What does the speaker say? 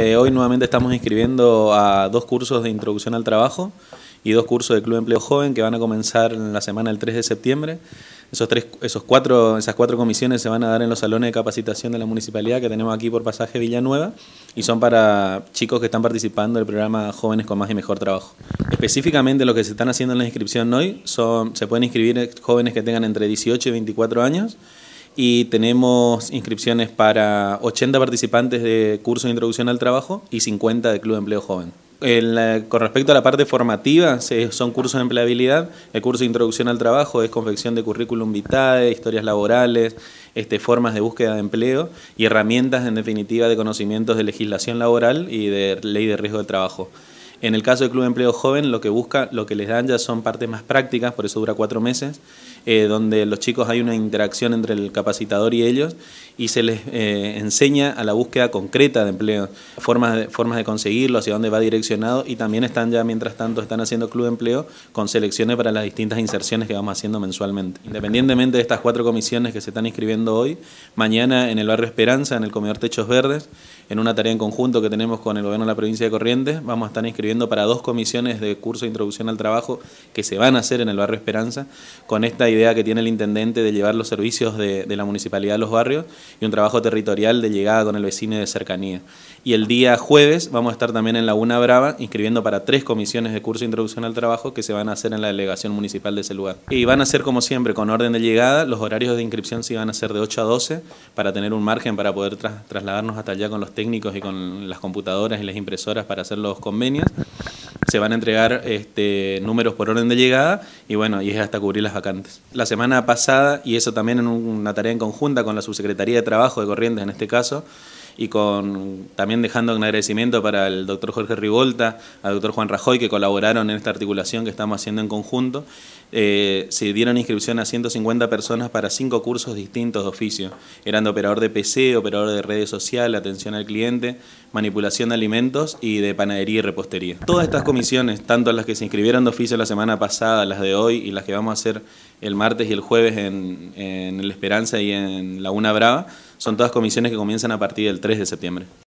Eh, hoy nuevamente estamos inscribiendo a dos cursos de introducción al trabajo y dos cursos de Club Empleo Joven que van a comenzar en la semana del 3 de septiembre. Esos tres, esos cuatro, esas cuatro comisiones se van a dar en los salones de capacitación de la municipalidad que tenemos aquí por pasaje Villanueva y son para chicos que están participando del programa Jóvenes con Más y Mejor Trabajo. Específicamente lo que se están haciendo en la inscripción hoy son, se pueden inscribir jóvenes que tengan entre 18 y 24 años y tenemos inscripciones para 80 participantes de curso de introducción al trabajo y 50 de Club de Empleo Joven. Eh, con respecto a la parte formativa, son cursos de empleabilidad. El curso de introducción al trabajo es confección de currículum vitae, historias laborales, este, formas de búsqueda de empleo y herramientas, en definitiva, de conocimientos de legislación laboral y de ley de riesgo de trabajo. En el caso del Club de Empleo Joven, lo que busca, lo que les dan ya son partes más prácticas, por eso dura cuatro meses, eh, donde los chicos hay una interacción entre el capacitador y ellos y se les eh, enseña a la búsqueda concreta de empleo, formas de, formas de conseguirlo, hacia dónde va direccionado y también están ya, mientras tanto, están haciendo Club de Empleo con selecciones para las distintas inserciones que vamos haciendo mensualmente. Independientemente de estas cuatro comisiones que se están inscribiendo hoy, mañana en el barrio Esperanza, en el comedor Techos Verdes, en una tarea en conjunto que tenemos con el gobierno de la provincia de Corrientes, vamos a estar inscribiendo ...inscribiendo para dos comisiones de curso de introducción al trabajo que se van a hacer en el barrio Esperanza, con esta idea que tiene el intendente de llevar los servicios de, la municipalidad a los barrios y un trabajo territorial de llegada con el vecino y de cercanía. Y el día jueves vamos a estar también en Laguna Brava inscribiendo para tres comisiones de curso de introducción al trabajo que se van a hacer en la delegación municipal de ese lugar. Y van a ser como siempre, con orden de llegada, los horarios de inscripción sí van a ser de 8 a 12 para tener un margen para poder trasladarnos hasta allá con los técnicos y con las computadoras y las impresoras para hacer los convenios se van a entregar este, números por orden de llegada y bueno, y es hasta cubrir las vacantes. La semana pasada, y eso también en una tarea en conjunta con la Subsecretaría de Trabajo de Corrientes en este caso, y con también dejando un agradecimiento para el doctor Jorge Rivolta, al doctor Juan Rajoy, que colaboraron en esta articulación que estamos haciendo en conjunto. Eh, se dieron inscripción a 150 personas para cinco cursos distintos de oficio. Eran de operador de PC, operador de redes sociales, atención al cliente, manipulación de alimentos y de panadería y repostería. Todas estas comisiones, tanto las que se inscribieron de oficio la semana pasada, las de hoy y las que vamos a hacer el martes y el jueves en, en Esperanza y en la Una Brava, son todas comisiones que comienzan a partir del 3 de septiembre.